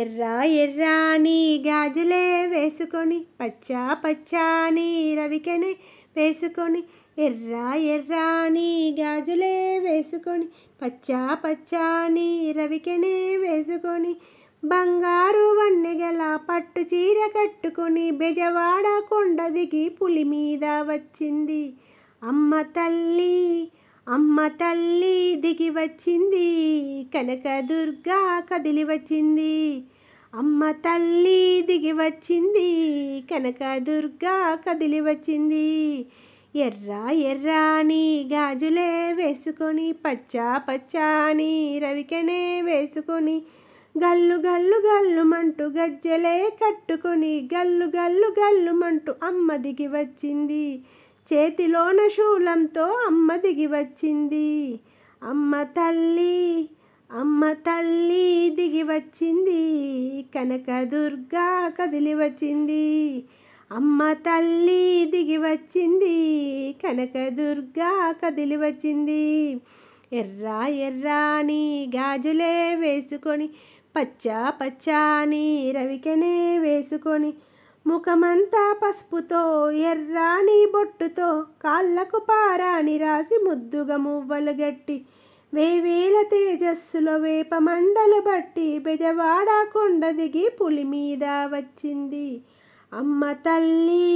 ఎర్ర ఎర్రాని గాజులే వేసుకొని పచ్చా పచ్చాని రవికెనే వేసుకొని ఎర్ర ఎర్రాని గాజులే వేసుకొని పచ్చా పచ్చాని రవికెనే వేసుకొని బంగారు గల పట్టు చీర కట్టుకుని బెజవాడ కొండ దిగి పులి మీద వచ్చింది అమ్మ తల్లి అమ్మ తల్లి వచ్చింది కనకదుర్గా కదిలి వచ్చింది అమ్మ తల్లి దిగి వచ్చింది కనకదుర్గా కదిలి వచ్చింది ఎర్ర ఎర్రాని గాజులే వేసుకొని పచ్చా పచ్చాని రవికనే వేసుకొని గల్లు గల్లు గల్లుమంటూ గజ్జలే కట్టుకొని గల్లు గల్లు గల్లుమంటూ అమ్మ దిగి వచ్చింది చేతిలోన శూలంతో అమ్మ దిగి వచ్చింది అమ్మ తల్లి అమ్మ తల్లి దిగి వచ్చింది కనకదుర్గా కదిలి వచ్చింది అమ్మ తల్లి దిగి వచ్చింది కనకదుర్గా కదిలి వచ్చింది ఎర్ర ఎర్రాని గాజులే వేసుకొని పచ్చా పచ్చాని రవికనే వేసుకొని ముఖమంతా పసుపుతో ఎర్రాని బొట్టుతో కాళ్ళకు పారాని రాసి ముద్దుగా మువ్వలు గట్టి వేవేల తేజస్సులో వేప మండలు బట్టి బెజవాడ కొండ దిగి పులి మీద వచ్చింది అమ్మ తల్లి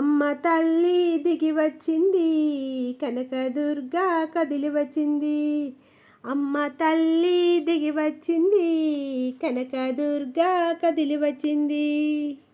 అమ్మ తల్లి దిగి వచ్చింది కనకదుర్గ కదిలి వచ్చింది అమ్మ తల్లి దిగి వచ్చింది కనకదుర్గ కదిలి వచ్చింది